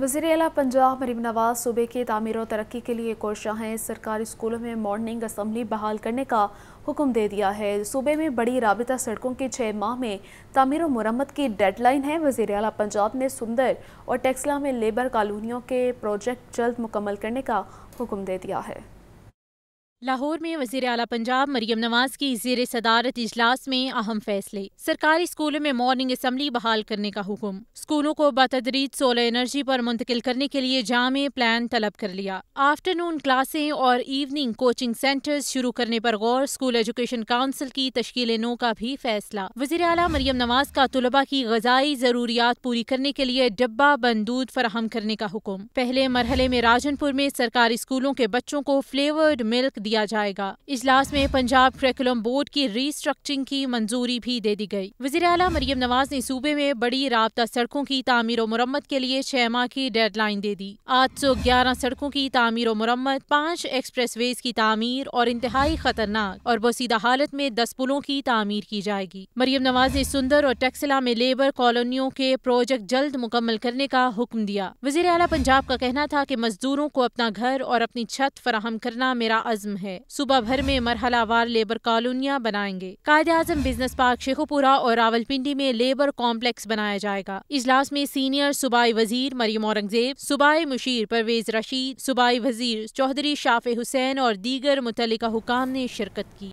वजीर अला पंजाब मरीम नवाज सूबे की तमीर और तरक्की के लिए हैं सरकारी स्कूलों में मॉर्निंग असम्बली बहाल करने का हुक्म दे दिया है सूबे में बड़ी रबता सड़कों की छः माह में तमीर मरम्मत की डेडलाइन है वजीर अला पंजाब ने सुंदर और टेक्सला में लेबर कॉलोनियों के प्रोजेक्ट जल्द मुकम्मल करने का हुक्म दे दिया है लाहौर में वजीर अला पंजाब मरीम नवाज की जेर सदारत इजलास में अहम फैसले सरकारी स्कूलों में मॉर्निंग असम्बली बहाल करने का हुक्म स्कूलों को बतदरीज सोलर एनर्जी पर मुंतकिल करने के लिए जाम प्लान तलब कर लिया आफ्टरनून क्लासें और इवनिंग कोचिंग सेंटर्स शुरू करने पर गौर स्कूल एजुकेशन काउंसिल की तश्ल नो का भी फैसला वजीर अला मरीम नवाज का तलबा की गजाई जरूरियात पूरी करने के लिए डब्बा बंदूद फराहम करने का हुक्म पहले मरहले में राजनपुर में सरकारी स्कूलों के बच्चों को फ्लेवर्ड मिल्क दिया जाएगा इजलास में पंजाब करिकुलम बोर्ड की रीस्ट्रक्चरिंग की मंजूरी भी दे दी गई वजी अला मरियम नवाज ने सूबे में बड़ी रबता सड़कों की तमीर और मरम्मत के लिए छह माह की डेडलाइन दे दी आठ सौ ग्यारह सड़कों की तमीर और मरम्मत पाँच एक्सप्रेस वेज की तमीर और इंतहाई खतरनाक और बसीदा हालत में दस पुलों की तमीर की जाएगी मरियम नवाज ने सुंदर और टेक्सिला में लेबर कॉलोनियों के प्रोजेक्ट जल्द मुकम्मल करने का हुक्म दिया वजी अला पंजाब का कहना था की मजदूरों को अपना घर और अपनी छत फराहम करना मेरा अज़म है सुबह भर में मरहलावार लेबर कॉलोनियाँ बनाएंगे कायद आजम बिजनेस पार्क शेखोपुरा और रावलपिंडी में लेबर कॉम्प्लेक्स बनाया जाएगा इजलास में सीनियर सूबाई वजीर मरियम औरंगजेब सूबाई मुशीर परवेज रशीद सूबाई वजीर चौधरी शाफे हुसैन और दीगर मुतल हुकाम ने शिरकत की